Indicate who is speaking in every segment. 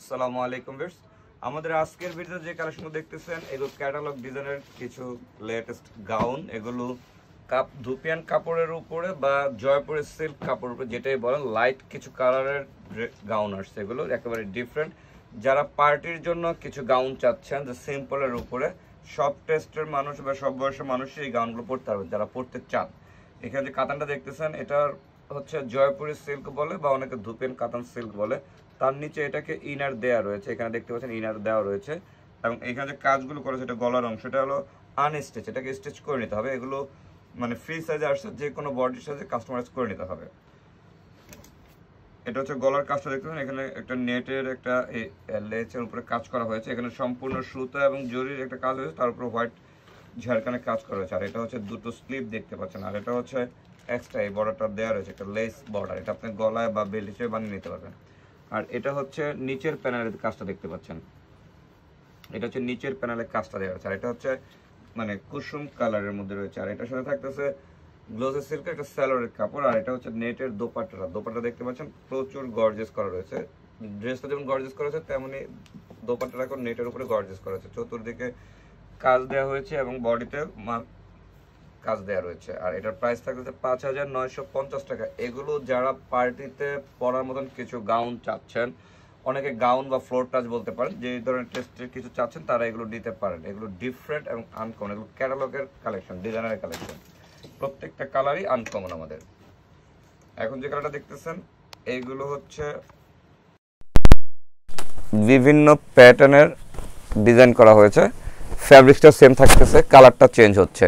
Speaker 1: আসসালামু আলাইকুম ভিউয়ার্স আমাদের আজকের ভিডিও যে কালেকশনগুলো দেখতেছেন এগুলো ক্যাটালগ ডিজাইনের কিছু লেটেস্ট গাউন এগুলো কাপ ধুপিয়ান কাপড়ের উপরে বা জয়পুরের সিল্ক কাপড়ের উপরে যেটাই বলেন লাইট কিছু কালারের গাউন আসছে এগুলো একেবারে ডিফারেন্ট যারা পার্টির জন্য কিছু গাউন চাচ্ছেন যে সিম্পলের উপরে সব টেস্টের মানুষ বা সব বয়সের মানুষই এই গাউনগুলো পরতে পারবে যারা পড়তে চান এখানে যে কাতানটা দেখতেছেন এটার হচ্ছে জয়পুরের সিল্ক বলে বা অনেকে ধুপেন কাতান সিল্ক বলে তার নিচে এটাকে ইনার দেয়া রয়েছে এখানে দেখতে পাচ্ছেন ইনার দেওয়া রয়েছে এবং এখানে যে কাজগুলো করেছে এটা গলার অংশ এটা হলো আনস্টেচ এটাকে স্টেচ করে নিতে হবে এগুলো মানে ফ্রি সাইজে আসছে যে কোনো বডির সাইজে কাস্টমাইজ করে নিতে হবে এটা হচ্ছে গলার কাজটা দেখতে পাচ্ছেন এখানে একটা নেটের একটা লেচের উপরে কাজ করা হয়েছে এখানে সম্পূর্ণ সুতা এবং জরির একটা কাজ হয়েছে তার উপর হোয়াইট ঝাড়খানে কাজ করা হয়েছে আর এটা হচ্ছে দুটো স্লিপ দেখতে পাচ্ছেন আর এটা হচ্ছে এক্সট্রা এই বর্ডারটা দেওয়া রয়েছে একটা লেস বর্ডার এটা আপনি গলায় বা বেল হিসেবে বানিয়ে নিতে পারবেন আর এটা হচ্ছে নিচের প্যানেলের কাজটা দেখতে পাচ্ছেন এটা হচ্ছে নিচের প্যানেলের কাজটা দেওয়া আছে আর এটা হচ্ছে মানে কুসুম কালারের মধ্যে রয়েছে আর এটার সাথে থাকতেছে গ্লোজের সিল্কের একটা স্যালোয়ারের কাপড় আর এটা হচ্ছে নেটের দোপাট্টাটা দোপাটা দেখতে পাচ্ছেন প্রচুর গর্জেস করা রয়েছে ড্রেসটা যেমন গর্জেস করা হয়েছে তেমনই এখন নেটের উপরে গর্জেস করা হয়েছে চতুর্দিকে কাজ দেওয়া হয়েছে এবং বডিতে কাজ দেওয়া রয়েছে আর এটার প্রাইস থাকতেছে পাঁচ হাজার নয়শো পঞ্চাশ টাকা এগুলো যারা পার্টিতে পরার মতন কিছু গাউন চাচ্ছেন অনেকে গাউন বা ফ্লোর টাচ বলতে পারেন যে ধরনের টেস্টের কিছু চাচ্ছেন তারা এগুলো নিতে পারেন এগুলো ডিফারেন্ট এবং আনকমন এগুলো ক্যাটালগের কালেকশন ডিজাইনারের কালেকশন প্রত্যেকটা কালারই আনকমন আমাদের এখন যে কালারটা দেখতেছেন এইগুলো হচ্ছে বিভিন্ন প্যাটার্নের ডিজাইন করা হয়েছে ফ্যাব্রিকটা সেম থাকতেছে কালারটা চেঞ্জ হচ্ছে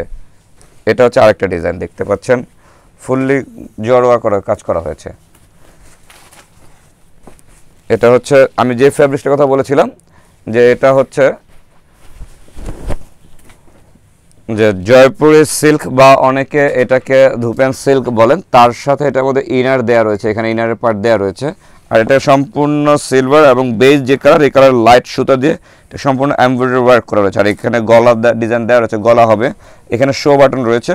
Speaker 1: এটা হচ্ছে আরেকটা ডিজাইন দেখতে পাচ্ছেন ফুললি জড়োয়া করা কাজ করা হয়েছে এটা হচ্ছে আমি যে ফ্যাব্রিক্সটার কথা বলেছিলাম যে এটা হচ্ছে যে জয়পুরের সিল্ক বা অনেকে এটাকে ধুপেন সিল্ক বলেন তার সাথে এটার মধ্যে ইনার দেয়া রয়েছে এখানে ইনারের পার্ট দেয়া রয়েছে আর এটা সম্পূর্ণ সিলভার এবং বেজ যে কালার এই কালার লাইট সুতা দিয়ে এটা সম্পূর্ণ এমব্রয়ডারি ওয়ার্ক করা রয়েছে আর এখানে গলা ডিজাইন দেওয়া রয়েছে গলা হবে এখানে শো বাটন রয়েছে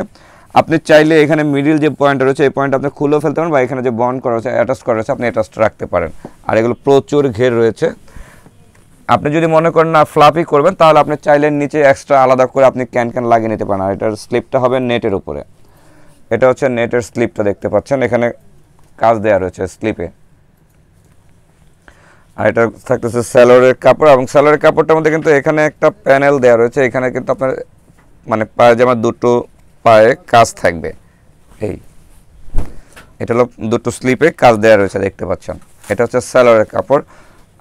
Speaker 1: আপনি চাইলে এখানে মিডিল যে পয়েন্ট রয়েছে এই পয়েন্ট আপনি খুলেও ফেলতে পারেন বা এখানে যে বন্ড করা রয়েছে অ্যাটাচ করা রয়েছে আপনি অ্যাটাচ রাখতে পারেন আর এগুলো প্রচুর ঘের রয়েছে আপনি যদি মনে করেন না ফ্লাপি করবেন তাহলে আপনি চাইলে নিচে এক্সট্রা আলাদা করে আপনি ক্যান ক্যান লাগিয়ে নিতে পারেন আর এটার স্লিপটা হবে নেটের উপরে এটা হচ্ছে নেটের স্লিপটা দেখতে পাচ্ছেন এখানে কাজ দেওয়া রয়েছে স্লিপে আর এটা থাকতেছে স্যালোয়ারের কাপড় এবং স্যালোরের কাপড়টার মধ্যে কিন্তু এখানে একটা প্যানেল দেওয়া রয়েছে এখানে কিন্তু আপনার মানে পায়জামার দুটো পায়ে কাজ থাকবে এই এটা হলো দুটো স্লিপে কাজ দেওয়া রয়েছে দেখতে পাচ্ছেন এটা হচ্ছে স্যালোরের কাপড়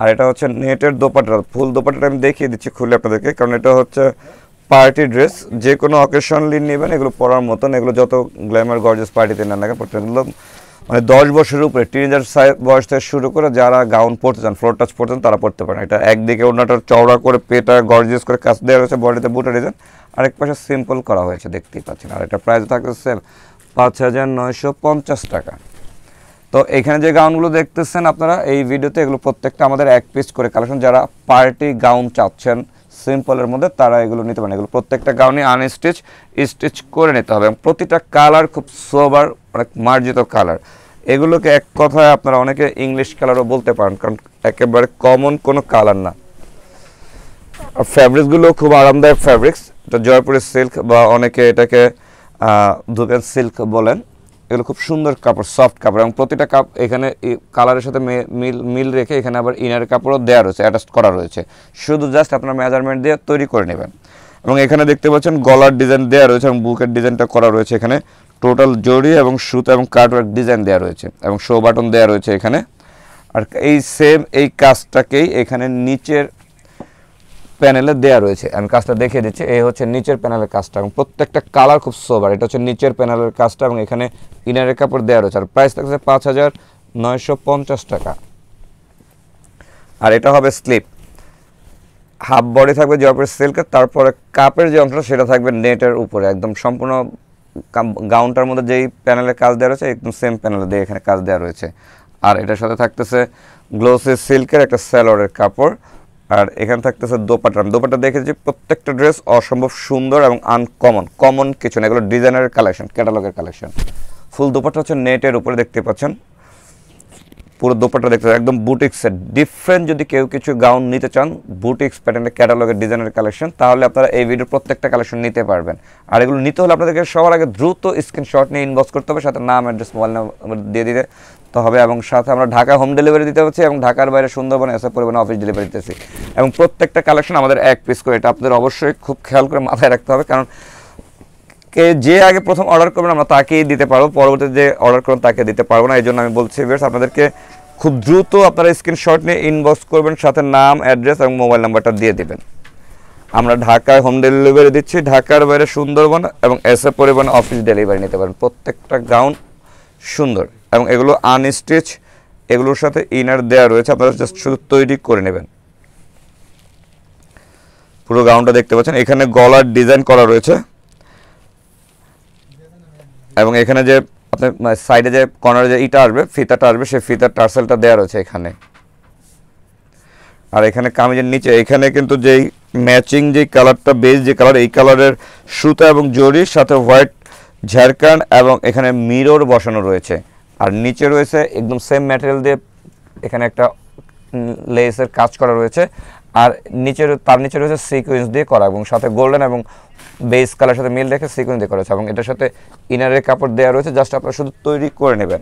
Speaker 1: আর এটা হচ্ছে নেটের দোপাটা ফুল দোপাটাটা আমি দেখিয়ে দিচ্ছি খুলে আপনাদেরকে কারণ এটা হচ্ছে পার্টি ড্রেস যে কোনো অকেশনলি নেবেন এগুলো পরার মতন এগুলো যত গ্ল্যামার গর্জেস পার্টিতে না লাগে এগুলো মানে দশ বছরের উপরে টিনেজার বয়স থেকে শুরু করে যারা গাউন পড়তে চান ফ্লোর টাচ পড়তে চান তারা পড়তে পারেন এটা একদিকে ওনাটার চওড়া করে পেটা গর্জিয়াস করে কাছ দেওয়া হয়েছে বডিতে বুটা ডিজাইন আরেক পাশে সিম্পল করা হয়েছে দেখতেই পাচ্ছেন আর এটা প্রাইস থাকছে সেম পাঁচ হাজার নয়শো পঞ্চাশ টাকা তো এখানে যে গাউনগুলো দেখতেছেন আপনারা এই ভিডিওতে এগুলো প্রত্যেকটা আমাদের এক পিস করে কালেকশন যারা পার্টি গাউন চাচ্ছেন সিম্পলের মধ্যে তারা এগুলো নিতে পারেন এগুলো প্রত্যেকটা গাউনে আনস্টিচ স্টিচ করে নিতে হবে এবং প্রতিটা কালার খুব সোবার মানে মার্জিত কালার এগুলোকে এক কথায় আপনারা অনেকে ইংলিশ কালারও বলতে পারেন কারণ একেবারে কমন কোনো কালার না আর ফ্যাব্রিক্সগুলো খুব আরামদায়ক ফ্যাব্রিক্স এটা জয়পুরের সিল্ক বা অনেকে এটাকে ধুপেন সিল্ক বলেন এগুলো খুব সুন্দর কাপড় সফট কাপড় এবং প্রতিটা কাপ এখানে কালারের সাথে মিল মিল রেখে এখানে আবার ইনার কাপড়ও দেওয়া রয়েছে অ্যাটাচ করা রয়েছে শুধু জাস্ট আপনার মেজারমেন্ট দিয়ে তৈরি করে নেবেন এবং এখানে দেখতে পাচ্ছেন গলার ডিজাইন দেওয়া রয়েছে এবং বুকের ডিজাইনটা করা রয়েছে এখানে টোটাল জরি এবং সুতো এবং কাটওয়ার্ক ডিজাইন দেওয়া রয়েছে এবং শো বাটন দেওয়া রয়েছে এখানে আর এই সেম এই কাজটাকেই এখানে নিচের প্যানেলে দেওয়া রয়েছে আমি কাজটা দেখিয়ে দিচ্ছি এই হচ্ছে নিচের প্যানেলের কাজটা এবং প্রত্যেকটা কালার খুব সোবার এটা হচ্ছে নিচের প্যানেলের কাজটা এবং এখানে ইনারের কাপড় দেওয়া রয়েছে আর প্রাইস থাকছে পাঁচ হাজার নয়শো পঞ্চাশ টাকা আর এটা হবে স্লিপ হাফ বডি থাকবে জয়পুরের সিল্কের তারপরে কাপের যে অংশ সেটা থাকবে নেটের উপরে একদম সম্পূর্ণ গাউনটার মধ্যে যেই প্যানেলে কাজ দেওয়া রয়েছে একদম সেম প্যানেলে দিয়ে এখানে কাজ দেওয়া রয়েছে আর এটার সাথে থাকতেছে গ্লোসি সিল্কের একটা স্যালোয়ারের কাপড় আর এখানে থাকতেছে দোপাটা দোপাটা দেখেছি প্রত্যেকটা ড্রেস অসম্ভব সুন্দর এবং আনকমন কমন কিছু না এগুলো ডিজাইনারের কালেকশন ক্যাটালগের কালেকশন ফুল দোপাটা হচ্ছে নেটের উপরে দেখতে পাচ্ছেন পুরো দোপাটা দেখতে একদম বুটিক্সের ডিফারেন্ট যদি কেউ কিছু গাউন নিতে চান বুটিক্স প্যাটার্নের ক্যাটালগের ডিজাইনের কালেকশন তাহলে আপনারা এই ভিডিওর প্রত্যেকটা কালেকশন নিতে পারবেন আর এগুলো নিতে হলে আপনাদেরকে সবার আগে দ্রুত স্ক্রিনশট নিয়ে ইনবক্স করতে হবে সাথে নাম অ্যাড্রেস মোবাইল নাম্বার দিয়ে দিতে তো হবে এবং সাথে আমরা ঢাকা হোম ডেলিভারি দিতে হচ্ছে এবং ঢাকার বাইরে সুন্দরবনে এসে পরিমাণে অফিস ডেলিভারি দিতেছি এবং প্রত্যেকটা কালেকশন আমাদের এক পিস করে এটা আপনাদের অবশ্যই খুব খেয়াল করে মাথায় রাখতে হবে কারণ কে যে আগে প্রথম অর্ডার করবেন আমরা তাকেই দিতে পারবো পরবর্তীতে যে অর্ডার করবেন তাকে দিতে পারবো না এই জন্য আমি বলছি বেশ আপনাদেরকে খুব দ্রুত আপনারা স্ক্রিনশট নিয়ে ইনবক্স করবেন সাথে নাম অ্যাড্রেস এবং মোবাইল নাম্বারটা দিয়ে দেবেন আমরা ঢাকায় হোম ডেলিভারি দিচ্ছি ঢাকার বাইরে সুন্দরবন এবং এস এ পরিবহন অফিস ডেলিভারি নিতে পারেন প্রত্যেকটা গাউন সুন্দর এবং এগুলো আনস্টিচ এগুলোর সাথে ইনার দেয়া রয়েছে আপনারা জাস্ট শুধু তৈরি করে নেবেন পুরো গাউনটা দেখতে পাচ্ছেন এখানে গলার ডিজাইন করা রয়েছে এবং এখানে যে আপনার সাইডে মানে যে কর্নারে যে ইটা আসবে ফিতাটা আসবে সেই ফিতার টার্সেলটা দেওয়া রয়েছে এখানে আর এখানে কামিজের নিচে এখানে কিন্তু যেই ম্যাচিং যে কালারটা বেস যে কালার এই কালারের সুতা এবং জরির সাথে হোয়াইট ঝাড়খান এবং এখানে মিরর বসানো রয়েছে আর নিচে রয়েছে একদম সেম ম্যাটেরিয়াল দিয়ে এখানে একটা লেসের কাজ করা রয়েছে আর নিচের তার নিচে রয়েছে সিকোয়েন্স দিয়ে করা এবং সাথে গোল্ডেন এবং বেস কালার সাথে মিল রেখে সিকোয়েন্স দিয়ে করা হয়েছে এবং এটার সাথে ইনারের কাপড় দেওয়া রয়েছে জাস্ট আপনারা শুধু তৈরি করে নেবেন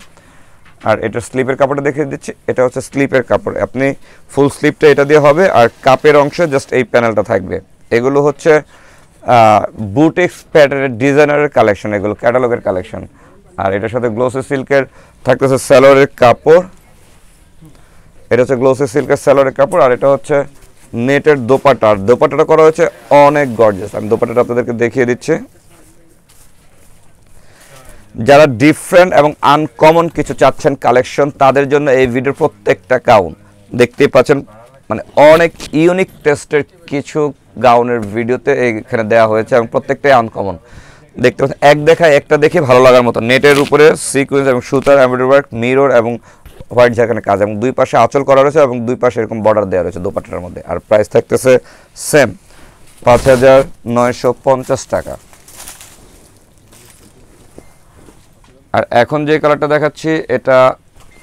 Speaker 1: আর এটা স্লিপের কাপড়টা দেখিয়ে দিচ্ছি এটা হচ্ছে স্লিপের কাপড় আপনি ফুল স্লিপটা এটা দিয়ে হবে আর কাপের অংশে জাস্ট এই প্যানেলটা থাকবে এগুলো হচ্ছে বুটিক্স প্যাটার্নের ডিজাইনারের কালেকশন এগুলো ক্যাটালগের কালেকশন আর এটার সাথে গ্লোসি সিল্কের থাকতেছে স্যালোয়ারের কাপড় এটা হচ্ছে গ্লোসি সিল্কের স্যালোয়ারের কাপড় আর এটা হচ্ছে নেটের দোপাটা আর দোপাটাটা করা হয়েছে অনেক গর্জেস আমি দোপাটাটা আপনাদেরকে দেখিয়ে দিচ্ছি যারা ডিফারেন্ট এবং আনকমন কিছু চাচ্ছেন কালেকশন তাদের জন্য এই ভিডিওর প্রত্যেকটা গাউন দেখতেই পাচ্ছেন মানে অনেক ইউনিক টেস্টের কিছু গাউনের ভিডিওতে এখানে দেওয়া হয়েছে এবং প্রত্যেকটাই আনকমন দেখতে পাচ্ছেন এক দেখায় একটা দেখে ভালো লাগার মতো নেটের উপরে সিকুয়েন্স এবং সুতার এমব্রয়ডারি ওয়ার্ক মিরর এবং হোয়াইট ঝাড়খানে কাজ এবং দুই পাশে আঁচল করা রয়েছে এবং দুই পাশে এরকম বর্ডার দেওয়া রয়েছে দোপাট্টার মধ্যে আর প্রাইস থাকতেছে সেম পাঁচ হাজার নয়শো পঞ্চাশ টাকা আর এখন যে কালারটা দেখাচ্ছি এটা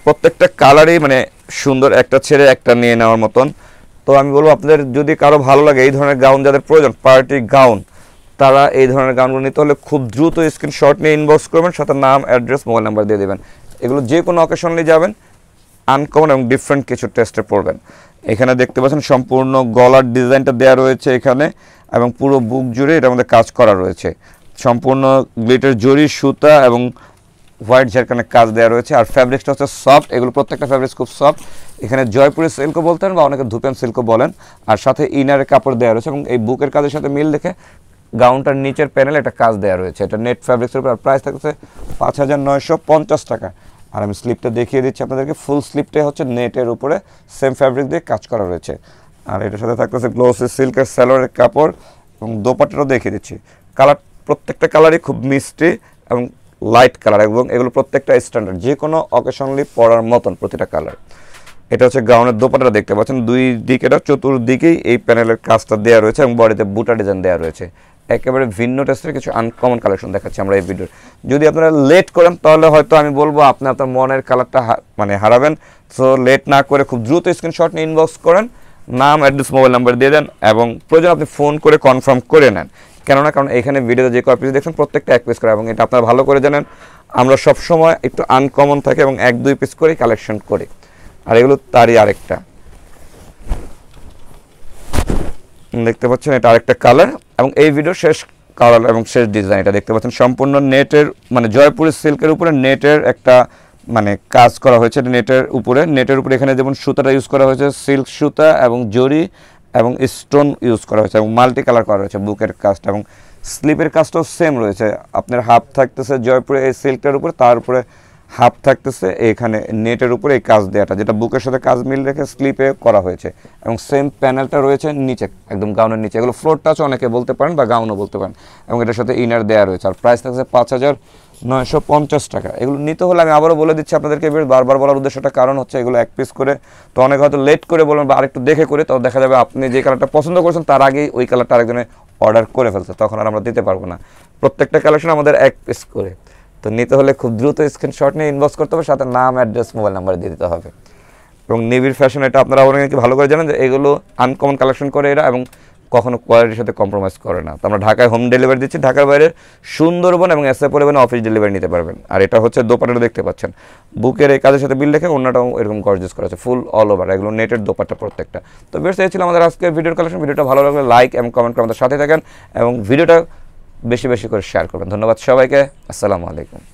Speaker 1: প্রত্যেকটা কালারই মানে সুন্দর একটা ছেড়ে একটা নিয়ে নেওয়ার মতন তো আমি বলবো আপনাদের যদি কারো ভালো লাগে এই ধরনের গাউন যাদের প্রয়োজন পার্টি গাউন তারা এই ধরনের গাউনগুলো নিতে হলে খুব দ্রুত স্ক্রিনশট নিয়ে ইনবক্স করবেন সাথে নাম অ্যাড্রেস মোবাইল নাম্বার দিয়ে দেবেন এগুলো যে কোনো অকেশনলি যাবেন আনকমন এবং ডিফারেন্ট কিছু টেস্টে পড়বেন এখানে দেখতে পাচ্ছেন সম্পূর্ণ গলার ডিজাইনটা দেওয়া রয়েছে এখানে এবং পুরো বুক জুড়ে এটার মধ্যে কাজ করা রয়েছে সম্পূর্ণ গ্লিটার জরি সুতা এবং হোয়াইট ঝাড়খানে কাজ দেওয়া রয়েছে আর ফ্যাব্রিক্সটা হচ্ছে সফট এগুলো প্রত্যেকটা ফ্যাব্রিক্স খুব সফট এখানে জয়পুরের সিল্কও বলতেন বা অনেকে ধুপেন সিল্কও বলেন আর সাথে ইনারের কাপড় দেওয়া রয়েছে এবং এই বুকের কাজের সাথে মিল দেখে গাউনটার নিচের প্যানেল একটা কাজ দেওয়া রয়েছে এটা নেট ফ্যাব্রিক্সের উপর প্রাইস থাকছে পাঁচ হাজার নয়শো পঞ্চাশ টাকা আর আমি স্লিপটা দেখিয়ে দিচ্ছি আপনাদেরকে ফুল স্লিপটাই হচ্ছে নেটের উপরে সেম ফ্যাব্রিক দিয়ে কাজ করা রয়েছে আর এটার সাথে থাকতেছে গ্লোসি সিল্কের স্যালোয়ারের কাপড় এবং দোপাটাটাও দেখিয়ে দিচ্ছি কালার প্রত্যেকটা কালারই খুব মিষ্টি এবং লাইট কালার এবং এগুলো প্রত্যেকটা স্ট্যান্ডার্ড যে কোনো অকেশনলি পরার মতন প্রতিটা কালার এটা হচ্ছে গাউনের দোপাটাটা দেখতে পাচ্ছেন দুই দিকেটা চতুর্দিকেই এই প্যানেলের কাজটা দেওয়া রয়েছে এবং বডিতে বুটা ডিজাইন দেওয়া রয়েছে একেবারে ভিন্ন টেস্টের কিছু আনকমন কালেকশন দেখাচ্ছি আমরা এই ভিডিওর যদি আপনারা লেট করেন তাহলে হয়তো আমি বলবো আপনি আপনার মনের কালারটা মানে হারাবেন সো লেট না করে খুব দ্রুত স্ক্রিনশট নিয়ে ইনবক্স করেন নাম অ্যাড্রেস মোবাইল নাম্বার দিয়ে দেন এবং প্রয়োজন আপনি ফোন করে কনফার্ম করে নেন কেননা কারণ এখানে ভিডিওতে যে কয় পিস দেখছেন প্রত্যেকটা এক পিস করে এবং এটা আপনারা ভালো করে জানেন আমরা সবসময় একটু আনকমন থাকে এবং এক দুই পিস করে কালেকশন করি আর এগুলো তারই আরেকটা দেখতে পাচ্ছেন এটা আরেকটা কালার এবং এই ভিডিও শেষ কালার এবং শেষ ডিজাইন এটা দেখতে পাচ্ছেন সম্পূর্ণ নেটের মানে জয়পুরের সিল্কের উপরে নেটের একটা মানে কাজ করা হয়েছে নেটের উপরে নেটের উপরে এখানে যেমন সুতাটা ইউজ করা হয়েছে সিল্ক সুতা এবং জরি এবং স্টোন ইউজ করা হয়েছে এবং মাল্টি কালার করা হয়েছে বুকের কাজটা এবং স্লিপের কাজটাও সেম রয়েছে আপনার হাফ থাকতেছে জয়পুরে এই সিল্কটার উপরে তার উপরে হাফ থাকতেছে এখানে নেটের উপরে এই কাজ দেওয়াটা যেটা বুকের সাথে কাজ মিল রেখে স্লিপে করা হয়েছে এবং সেম প্যানেলটা রয়েছে নিচে একদম গাউনের নিচে এগুলো ফ্লোর টাচ অনেকে বলতে পারেন বা গাউনও বলতে পারেন এবং এটার সাথে ইনার দেওয়া রয়েছে আর প্রাইস থাকছে পাঁচ হাজার নয়শো পঞ্চাশ টাকা এগুলো নিতে হলে আমি আবারও বলে দিচ্ছি আপনাদেরকে এবার বারবার বলার উদ্দেশ্যটা কারণ হচ্ছে এগুলো এক পিস করে তো অনেক হয়তো লেট করে বলবেন বা আরেকটু দেখে করে তো দেখা যাবে আপনি যে কালারটা পছন্দ করছেন তার আগেই ওই কালারটা আরেকজনে অর্ডার করে ফেলছে তখন আর আমরা দিতে পারবো না প্রত্যেকটা কালেকশন আমাদের এক পিস করে তো নিতে হলে খুব দ্রুত স্ক্রিনশট নিয়ে ইনবক্স করতে হবে সাথে নাম অ্যাড্রেস মোবাইল নাম্বার দিয়ে দিতে হবে এবং নিবিড় ফ্যাশন এটা আপনারা অনেকে ভালো করে জানেন যে এগুলো আনকমন কালেকশন করে এরা এবং কখনো কোয়ালিটির সাথে কম্প্রোমাইজ করে না তো আমরা ঢাকায় হোম ডেলিভারি দিচ্ছি ঢাকার বাইরে সুন্দরবন এবং এসে পরিবহনে অফিস ডেলিভারি নিতে পারবেন আর এটা হচ্ছে দোপাটাটা দেখতে পাচ্ছেন বুকের এই কাজের সাথে বিল রেখে অন্যটাও এরকম গর্জেস করা আছে ফুল অল ওভার এগুলো নেটের দোপাটা প্রত্যেকটা তো বেশ এই ছিল আমাদের আজকে ভিডিওর কালেকশন ভিডিওটা ভালো লাগলে লাইক এবং কমেন্ট করে আমাদের সাথে থাকেন এবং ভিডিওটা বেশি বেশি করে শেয়ার করবেন ধন্যবাদ সবাইকে আসসালামু আলাইকুম